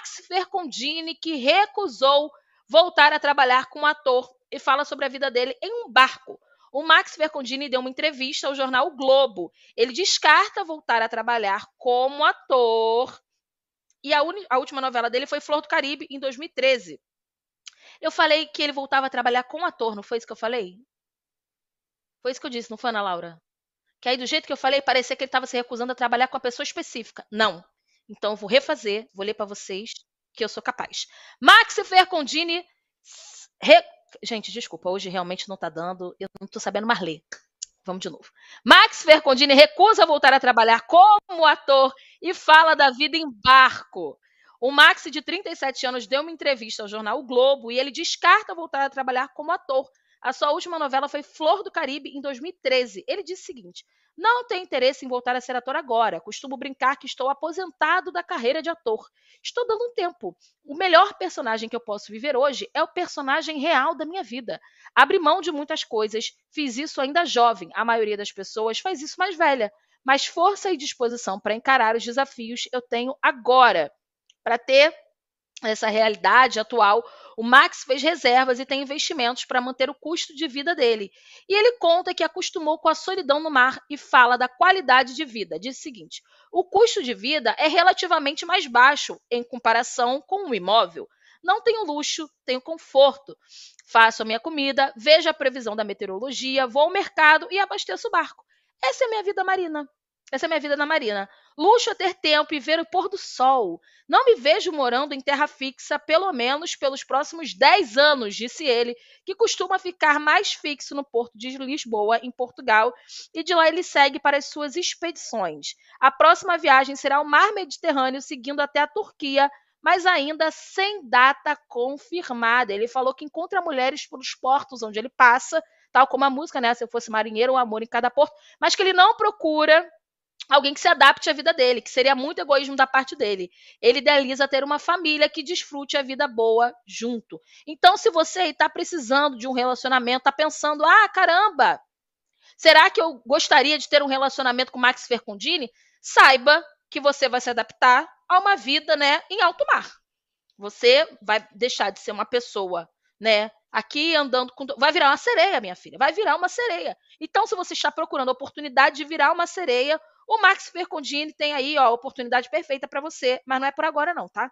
Max Fercondini, que recusou voltar a trabalhar com o um ator e fala sobre a vida dele em um barco. O Max Fercondini deu uma entrevista ao jornal o Globo. Ele descarta voltar a trabalhar como ator. E a, a última novela dele foi Flor do Caribe, em 2013. Eu falei que ele voltava a trabalhar com ator, não foi isso que eu falei? Foi isso que eu disse, não foi, Ana Laura? Que aí, do jeito que eu falei, parecia que ele estava se recusando a trabalhar com a pessoa específica. Não. Então, eu vou refazer, vou ler para vocês que eu sou capaz. Max Fercondini. Re... Gente, desculpa, hoje realmente não está dando, eu não estou sabendo mais ler. Vamos de novo. Max Fercondini recusa voltar a trabalhar como ator e fala da vida em barco. O Max, de 37 anos, deu uma entrevista ao jornal o Globo e ele descarta voltar a trabalhar como ator, a sua última novela foi Flor do Caribe, em 2013. Ele disse o seguinte: Não tenho interesse em voltar a ser ator agora. Costumo brincar que estou aposentado da carreira de ator. Estou dando um tempo. O melhor personagem que eu posso viver hoje é o personagem real da minha vida. Abri mão de muitas coisas. Fiz isso ainda jovem. A maioria das pessoas faz isso mais velha. Mas força e disposição para encarar os desafios eu tenho agora. Para ter essa realidade atual, o Max fez reservas e tem investimentos para manter o custo de vida dele. E ele conta que acostumou com a solidão no mar e fala da qualidade de vida. Diz o seguinte: o custo de vida é relativamente mais baixo em comparação com um imóvel. Não tenho luxo, tenho conforto. Faço a minha comida, vejo a previsão da meteorologia, vou ao mercado e abasteço o barco. Essa é a minha vida marina. Essa é minha vida na Marina. Luxo é ter tempo e ver o pôr do sol. Não me vejo morando em terra fixa, pelo menos pelos próximos 10 anos, disse ele, que costuma ficar mais fixo no porto de Lisboa, em Portugal, e de lá ele segue para as suas expedições. A próxima viagem será ao mar Mediterrâneo, seguindo até a Turquia, mas ainda sem data confirmada. Ele falou que encontra mulheres pelos portos onde ele passa, tal como a música, né? Se eu fosse marinheiro, o um amor em cada porto, mas que ele não procura alguém que se adapte à vida dele, que seria muito egoísmo da parte dele. Ele idealiza ter uma família que desfrute a vida boa junto. Então, se você está precisando de um relacionamento, está pensando, ah, caramba, será que eu gostaria de ter um relacionamento com Max Fercundini? Saiba que você vai se adaptar a uma vida, né, em alto mar. Você vai deixar de ser uma pessoa, né, aqui andando com. Vai virar uma sereia, minha filha. Vai virar uma sereia. Então, se você está procurando a oportunidade de virar uma sereia, o Max Fercondini tem aí, ó, oportunidade perfeita para você, mas não é por agora não, tá?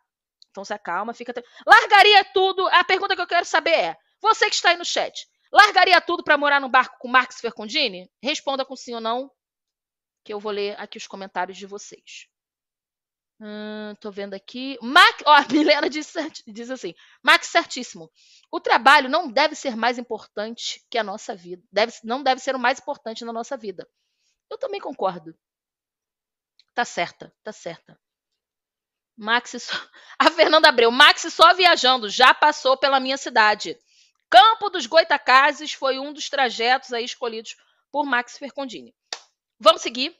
Então se acalma, fica... Largaria tudo... A pergunta que eu quero saber é, você que está aí no chat, largaria tudo para morar num barco com Max Fercondini? Responda com sim ou não, que eu vou ler aqui os comentários de vocês. Hum, tô vendo aqui. Max, ó, a Milena diz, diz assim: Max, certíssimo. O trabalho não deve ser mais importante que a nossa vida. Deve, não deve ser o mais importante na nossa vida. Eu também concordo. Tá certa, tá certa. Max só... A Fernanda Abreu, Max só viajando, já passou pela minha cidade. Campo dos Goitacazes foi um dos trajetos aí escolhidos por Max Fercondini. Vamos seguir,